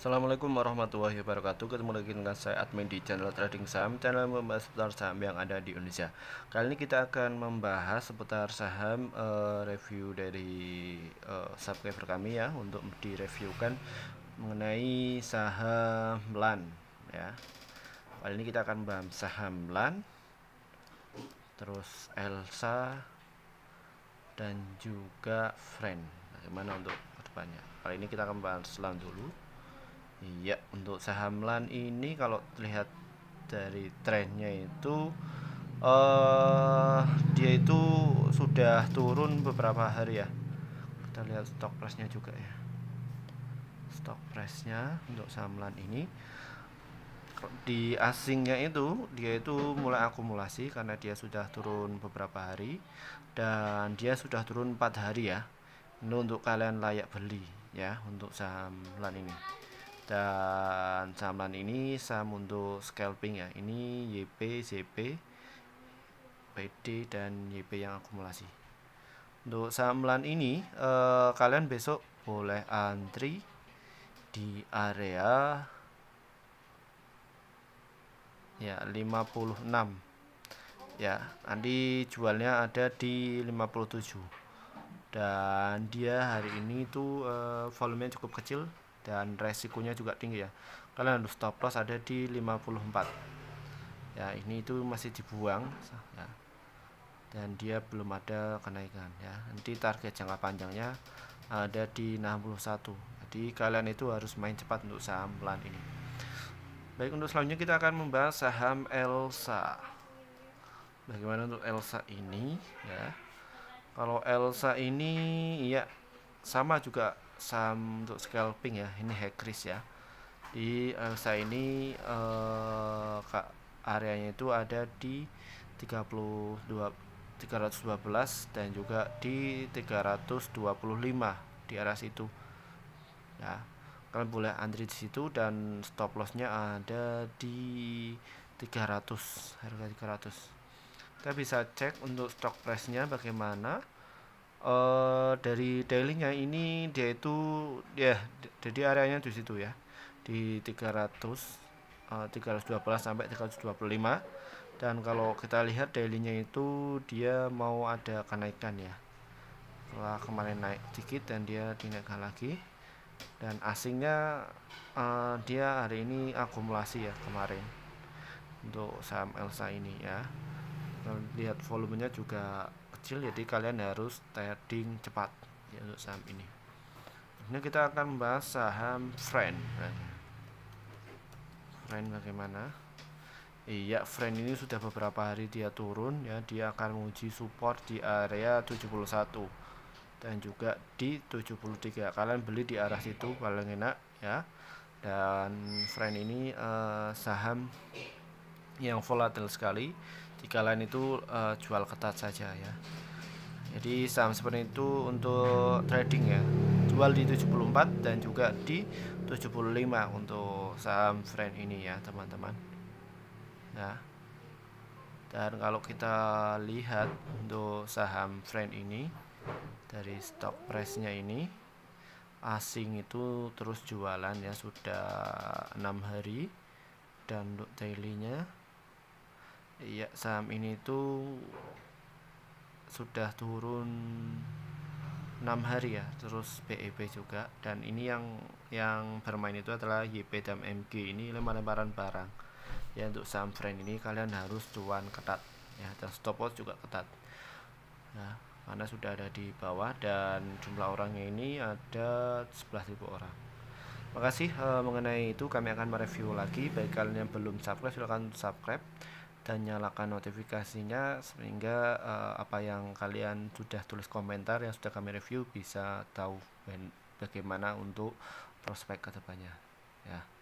Assalamualaikum warahmatullahi wabarakatuh Ketemu lagi dengan saya admin di channel trading saham Channel membahas seputar saham yang ada di Indonesia Kali ini kita akan membahas seputar saham uh, Review dari uh, subscriber kami ya Untuk direviewkan mengenai saham LAN ya. Kali ini kita akan membahas saham LAN Terus Elsa Dan juga Friend Bagaimana untuk kedepannya Kali ini kita akan bahas LAN dulu Iya, untuk saham LAN ini kalau terlihat dari trennya itu uh, dia itu sudah turun beberapa hari ya. Kita lihat stok price-nya juga ya. Stok price-nya untuk saham LAN ini di asingnya itu dia itu mulai akumulasi karena dia sudah turun beberapa hari dan dia sudah turun empat hari ya. Ini untuk kalian layak beli ya untuk saham LAN ini dan samelan ini saham untuk scalping ya ini YP, JP PD dan YP yang akumulasi untuk samelan ini eh, kalian besok boleh antri di area ya 56 ya nanti jualnya ada di 57 dan dia hari ini tuh eh, volumenya cukup kecil dan resikonya juga tinggi ya kalian harus stop loss ada di 54 ya ini itu masih dibuang ya. dan dia belum ada kenaikan ya nanti target jangka panjangnya ada di 61 jadi kalian itu harus main cepat untuk saham pelan ini baik untuk selanjutnya kita akan membahas saham Elsa bagaimana untuk Elsa ini ya kalau Elsa ini ya sama juga saham untuk scalping ya ini hackris ya di uh, saya ini uh, areanya itu ada di 32 312 dan juga di 325 di arah situ ya kalian boleh antri di situ dan stop lossnya ada di 300 harga 300 kita bisa cek untuk stock price nya bagaimana uh, dari tailingnya ini dia itu ya jadi areanya di situ ya di 300 uh, 312 sampai 325 dan kalau kita lihat dailynya itu dia mau ada kenaikan ya setelah kemarin naik sedikit dan dia dinaikkan lagi dan asingnya uh, dia hari ini akumulasi ya kemarin untuk saham Elsa ini ya lihat volumenya juga kecil jadi kalian harus trading cepat ya, untuk saham ini ini kita akan membahas saham friend friend bagaimana Iya, friend ini sudah beberapa hari dia turun ya, dia akan menguji support di area 71 dan juga di 73. Kalian beli di arah situ paling enak ya. Dan friend ini eh, saham yang volatil sekali tiga lain itu uh, jual ketat saja ya jadi saham seperti itu untuk trading ya jual di 74 dan juga di 75 untuk saham friend ini ya teman-teman nah dan kalau kita lihat untuk saham friend ini dari stock price nya ini asing itu terus jualan ya sudah enam hari dan untuk daily nya Iya, saham ini itu sudah turun enam hari ya, terus BEB e juga dan ini yang yang bermain itu adalah YP dan MG ini lempar-lemparan barang. Ya untuk saham friend ini kalian harus cuan ketat ya dan stop loss juga ketat. Ya, karena sudah ada di bawah dan jumlah orangnya ini ada 11.000 orang. Makasih e, mengenai itu kami akan mereview lagi bagi kalian yang belum subscribe silahkan subscribe dan nyalakan notifikasinya sehingga uh, apa yang kalian sudah tulis komentar yang sudah kami review bisa tahu bagaimana untuk prospek kedepannya ya